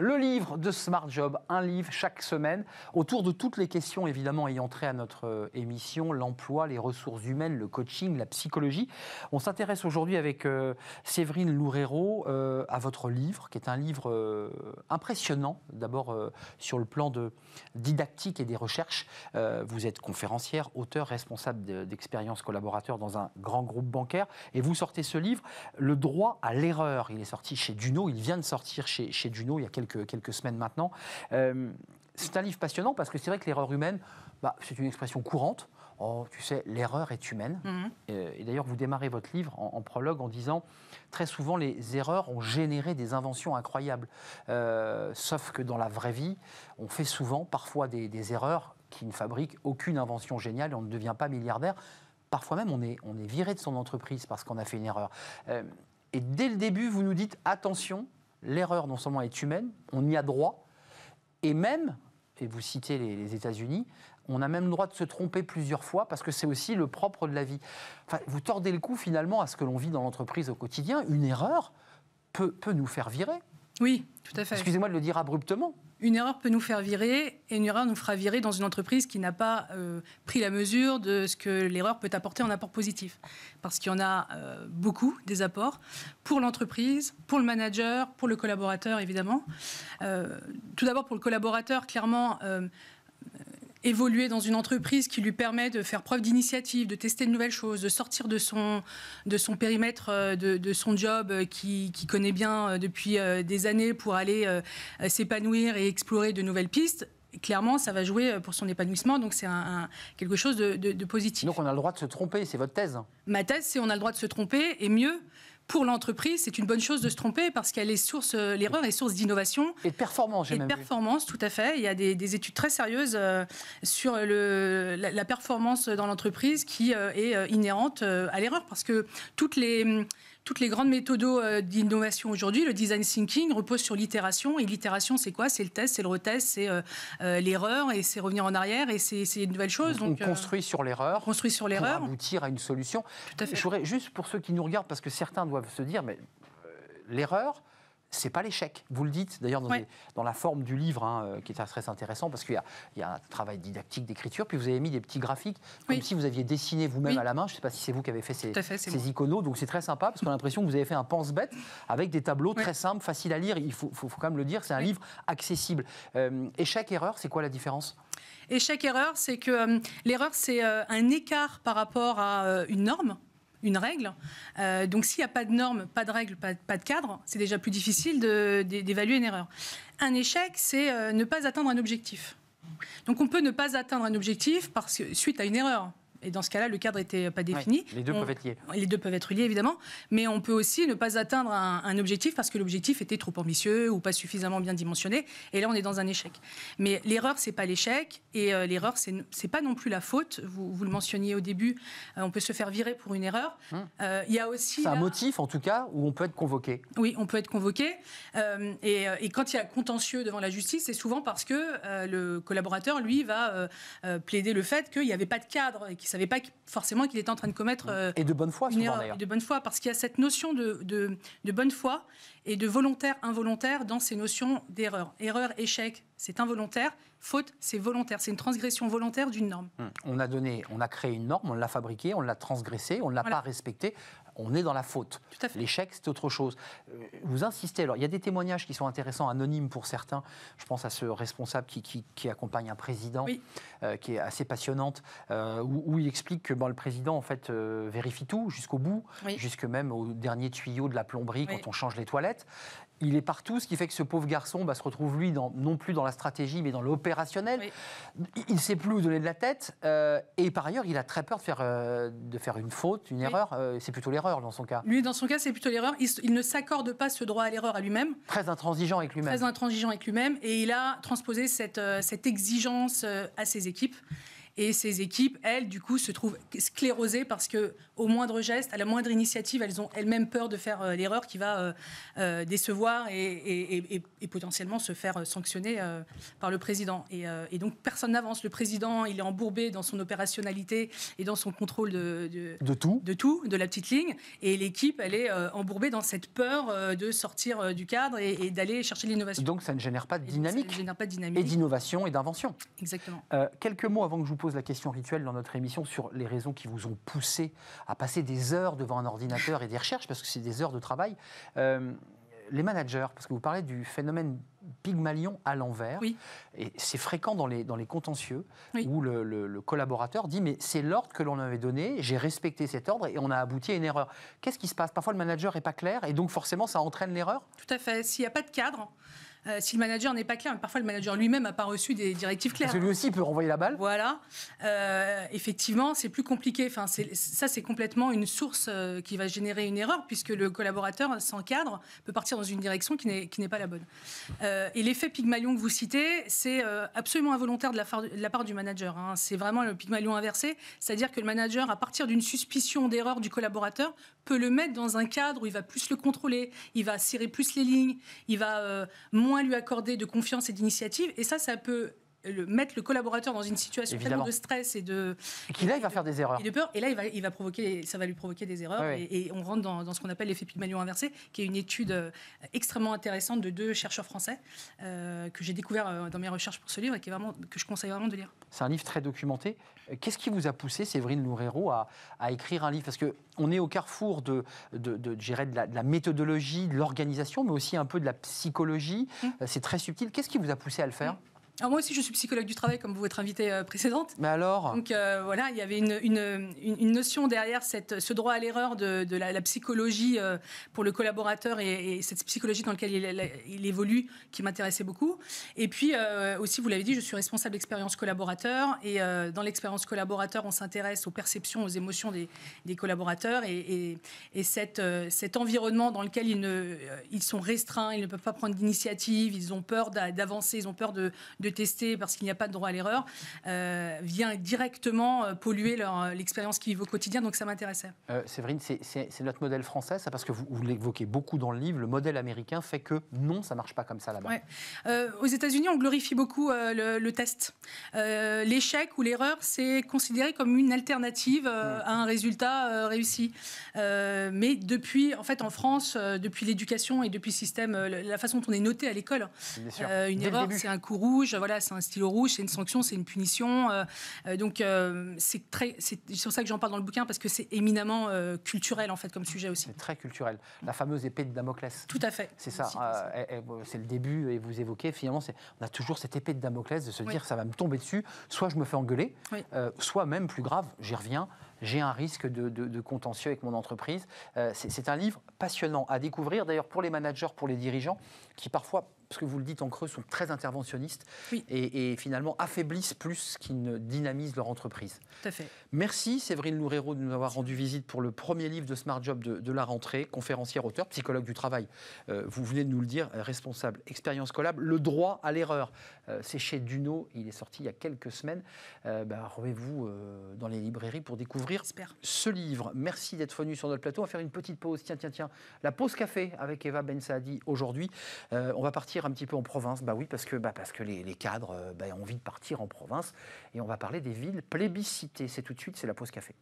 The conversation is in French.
Le livre de Smart Job, un livre chaque semaine, autour de toutes les questions évidemment ayant trait à notre euh, émission, l'emploi, les ressources humaines, le coaching, la psychologie. On s'intéresse aujourd'hui avec euh, Séverine Loureiro euh, à votre livre, qui est un livre impressionnant, d'abord sur le plan de didactique et des recherches. vous êtes conférencière, auteur, responsable d'expérience collaborateur dans un grand groupe bancaire, et vous sortez ce livre, Le droit à l'erreur. Il est sorti chez Duno, il vient de sortir chez, chez Duno il y a quelques quelques, semaines maintenant. Euh, c'est un livre passionnant parce que c'est vrai que l'erreur humaine, bah, c'est une expression courante. Oh, tu sais, l'erreur est humaine. Mhm. Euh, et, d'ailleurs, vous démarrez votre livre en, prologue en disant très souvent, les erreurs ont généré des inventions incroyables. Euh, sauf que dans la vraie vie, on fait souvent, parfois, des, erreurs qui ne fabriquent aucune invention géniale et on ne devient pas milliardaire. Parfois même, on est, on est viré de son entreprise parce qu'on a fait une erreur. et dès le début, vous nous dites attention, l'erreur non seulement est humaine, on y a droit, et même, et vous citez les, États-Unis, on a même le droit de se tromper plusieurs fois parce que c'est aussi le propre de la vie. vous tordez le cou finalement à ce que l'on vit dans l'entreprise au quotidien. Une erreur peut nous faire virer. Oui, tout à fait. Excusez-moi de le dire abruptement, une erreur peut nous faire virer et une erreur nous fera virer dans une entreprise qui n'a pas euh, pris la mesure de ce que l'erreur peut apporter en apport positif. Parce qu'il y en a euh, beaucoup des apports pour l'entreprise, pour le manager, pour le collaborateur évidemment. Euh, tout d'abord pour le collaborateur, clairement, évoluer dans une entreprise qui lui permet de faire preuve d'initiative, de tester de nouvelles choses, de sortir de son, de son périmètre, euh, de, son job euh, qu'il qui connaît bien euh, depuis des années pour aller s'épanouir et explorer de nouvelles pistes, clairement, ça va jouer pour son épanouissement. Donc, c'est quelque chose de, de, positif. Donc, on a le droit de se tromper, c'est votre thèse Ma thèse, c'est on a le droit de se tromper, et mieux, pour l'entreprise, c'est une bonne chose de se tromper parce qu'elle est source, euh, l'erreur est source d'innovation. Et de performance, Et de performance, tout à fait. Il y a des, études très sérieuses euh, sur le, la, performance dans l'entreprise qui euh, est inhérente à l'erreur parce que toutes les toutes les grandes méthodes d'innovation aujourd'hui, le design thinking repose sur l'itération. Et l'itération, c'est quoi C'est le test, c'est le retest, c'est l'erreur, et c'est revenir en arrière, et c'est une nouvelle chose. Donc, on construit sur l'erreur. Construit sur l'erreur. Pour aboutir à une solution. Tout à fait. Je juste pour ceux qui nous regardent, parce que certains doivent se dire, mais euh, l'erreur, c'est pas l'échec. Vous le dites d'ailleurs dans, la forme du livre, hein, euh, qui est très intéressant parce qu'il y, a un travail didactique d'écriture, puis vous avez mis des petits graphiques, comme si vous aviez dessiné vous-même à la main. Je ne sais pas si c'est vous qui avez fait ces, iconos, donc c'est très sympa parce qu'on a l'impression que vous avez fait un pense-bête avec des tableaux très simples, faciles à lire. Il faut, quand même le dire, c'est un livre accessible. Euh, échec, erreur, c'est quoi la différence Échec, erreur, c'est que l'erreur, c'est un écart par rapport à une norme une règle. Euh, donc s'il n'y a pas de normes, pas de règles, pas, de cadre, c'est déjà plus difficile d'évaluer une erreur. Un échec, c'est euh, ne pas atteindre un objectif. Donc on peut ne pas atteindre un objectif parce que, suite à une erreur et dans ce cas-là, le cadre n'était pas défini. les deux peuvent être liés. Les deux peuvent être liés, évidemment. Mais on peut aussi ne pas atteindre un, objectif parce que l'objectif était trop ambitieux ou pas suffisamment bien dimensionné. Et là, on est dans un échec. Mais l'erreur, c'est pas l'échec. Et euh, l'erreur, c'est n'est pas non plus la faute. Vous, vous le mentionniez au début, euh, on peut se faire virer pour une erreur. Hum. Euh, il y a aussi. C'est un motif, en tout cas, où on peut être convoqué. Oui, on peut être convoqué. Et, quand il y a contentieux devant la justice, c'est souvent parce que le collaborateur, lui, va plaider le fait qu'il n'y avait pas de cadre et ne savait pas forcément qu'il était en train de commettre. et euh, de bonne foi, souvent, une erreur, de bonne foi, parce qu'il y a cette notion de, bonne foi et de volontaire, involontaire dans ces notions d'erreur. Erreur, échec, c'est involontaire. Faute, c'est volontaire. C'est une transgression volontaire d'une norme. Hum. On a donné, on a créé une norme, on l'a fabriquée, on l'a transgressée, on ne l'a pas respectée on est dans la faute. L'échec, c'est autre chose. Euh, vous insistez. Alors, il y a des témoignages qui sont intéressants, anonymes pour certains. Je pense à ce responsable qui, accompagne un président, euh, qui est assez passionnante, euh, où, il explique que bon, le président, en fait, vérifie tout jusqu'au bout, jusque même au dernier tuyau de la plomberie quand on change les toilettes il est partout, ce qui fait que ce pauvre garçon bah, se retrouve, lui, non plus dans la stratégie, mais dans l'opérationnel. Il ne sait plus où donner de la tête. Euh, et par ailleurs, il a très peur de faire, euh, de faire une faute, une erreur. Euh, c'est plutôt l'erreur dans son cas. Lui, dans son cas, c'est plutôt l'erreur. Il, ne s'accorde pas ce droit à l'erreur à lui-même. Très intransigeant avec lui-même. Très intransigeant avec lui-même. Et il a transposé cette, cette exigence à ses équipes. Et ces équipes, elles, du coup, se trouvent sclérosées parce que au moindre geste, à la moindre initiative, elles ont elles-mêmes peur de faire euh, l'erreur qui va euh, euh, décevoir et, potentiellement se faire sanctionner par le président. Et, donc, personne n'avance. Le président, il est embourbé dans son opérationnalité et dans son contrôle de, de, tout. de tout, de la petite ligne. Et l'équipe, elle est embourbée dans cette peur de sortir du cadre et, d'aller chercher l'innovation. Donc, ça ne génère pas de dynamique. Ça ne génère pas de dynamique. Et d'innovation et d'invention. Exactement. quelques mots avant que je vous pose la question rituelle dans notre émission sur les raisons qui vous ont poussé à passer des heures devant un ordinateur et des recherches, parce que c'est des heures de travail. Euh, les managers, parce que vous parlez du phénomène Pygmalion à l'envers, oui. et c'est fréquent dans les, dans les contentieux, où le, le, collaborateur dit mais c'est l'ordre que l'on avait donné, j'ai respecté cet ordre et on a abouti à une erreur. Qu'est-ce qui se passe Parfois le manager n'est pas clair et donc forcément ça entraîne l'erreur Tout à fait, s'il n'y a pas de cadre, euh, si le manager n'est pas clair. Mais parfois, le manager lui-même n'a pas reçu des directives claires. celui aussi peut renvoyer la balle. Voilà. Euh, effectivement, c'est plus compliqué. Enfin, ça, c'est complètement une source euh, qui va générer une erreur, puisque le collaborateur sans cadre peut partir dans une direction qui n'est pas la bonne. et l'effet Pygmalion que vous citez, c'est absolument involontaire de la, part, du manager. Hein. C'est vraiment le Pygmalion inversé, c'est-à-dire que le manager, à partir d'une suspicion d'erreur du collaborateur, peut le mettre dans un cadre où il va plus le contrôler, il va serrer plus les lignes, il va moins lui accorder de confiance et d'initiative. Et ça, ça peut mettre le collaborateur dans une situation de stress et de. Et qu'il là, il va faire des erreurs. Et de peur. Et là, il va, il va provoquer, ça va lui provoquer des erreurs. Et, on rentre dans, dans ce qu'on appelle l'effet Pygmalion inversé, qui est une étude euh, extrêmement intéressante de deux chercheurs français euh, que j'ai découvert euh, dans mes recherches pour ce livre et qui est vraiment, que je conseille vraiment de lire. C'est un livre très documenté. Qu'est-ce qui vous a poussé, Séverine Loureiro, à, à écrire un livre Parce qu'on est au carrefour de, de, de, de la, méthodologie, de l'organisation, mais aussi un peu de la psychologie. Mmh. C'est très subtil. Qu'est-ce qui vous a poussé à le faire mmh. Alors ah, moi aussi, je suis psychologue du travail, comme vous, votre invitée euh, précédente. Mais alors Donc euh, voilà, il y avait une, notion derrière cette, ce droit à l'erreur de, la, psychologie euh, pour le collaborateur et, cette psychologie dans laquelle il, évolue qui m'intéressait beaucoup. Et puis aussi, vous l'avez dit, je suis responsable d'expérience collaborateur. Et dans l'expérience collaborateur, on s'intéresse aux perceptions, aux émotions des, collaborateurs et, cette, cet environnement dans lequel ils, ne, ils sont restreints, ils ne peuvent pas prendre d'initiative, ils ont peur d'avancer, ils ont peur de de tester parce qu'il n'y a pas de droit à l'erreur, euh, vient directement euh, polluer euh, l'expérience qu'ils vivent au quotidien. Donc ça m'intéressait. Séverine, c'est notre modèle français, ça, parce que vous, l'évoquez beaucoup dans le livre. Le modèle américain fait que non, ça marche pas comme ça là-bas. aux États-Unis, on glorifie beaucoup le, test. L'échec ou l'erreur, c'est considéré comme une alternative mmh. à un résultat réussi. mais depuis, en fait, en France, depuis l'éducation et depuis le système, la façon dont on est noté à l'école, une erreur, c'est un coup rouge euh, voilà, c'est un stylo rouge, c'est une sanction, c'est une punition. Euh, euh, donc c'est très, c'est sur ça que j'en parle dans le bouquin parce que c'est éminemment culturel en fait comme sujet aussi. très culturel. La fameuse épée de Damoclès. Tout à fait. C'est ça. Eh, eh, c'est le début et vous évoquez finalement, on a toujours cette épée de Damoclès de se dire ça va me tomber dessus, soit je me fais engueuler, soit même plus grave, j'y reviens, j'ai un risque de, contentieux avec mon entreprise. c'est un livre passionnant à découvrir, d'ailleurs pour les managers, pour les dirigeants, qui parfois ce que vous le dites en creux, sont très interventionnistes et, finalement affaiblissent plus qu'ils ne dynamisent leur entreprise. Merci Séverine Loureiro de nous avoir rendu visite pour le premier livre de Smart Job de, la rentrée, conférencière, auteur, psychologue du travail. Euh, vous venez de nous le dire, responsable, expérience collable, le droit à l'erreur. Euh, c'est chez Duno, il est sorti il y a quelques semaines. Euh, bah, vous euh, dans les librairies pour découvrir ce livre. Merci d'être venu sur notre plateau. On va faire une petite pause. Tiens, tiens, tiens. La pause café avec Eva Ben Saadi aujourd'hui. on va partir un petit peu en province Bah oui, parce que, bah, parce que les, cadres euh, bah, ont envie de partir en province. Et on va parler des villes plébiscitées. C'est tout de suite, c'est la pause café.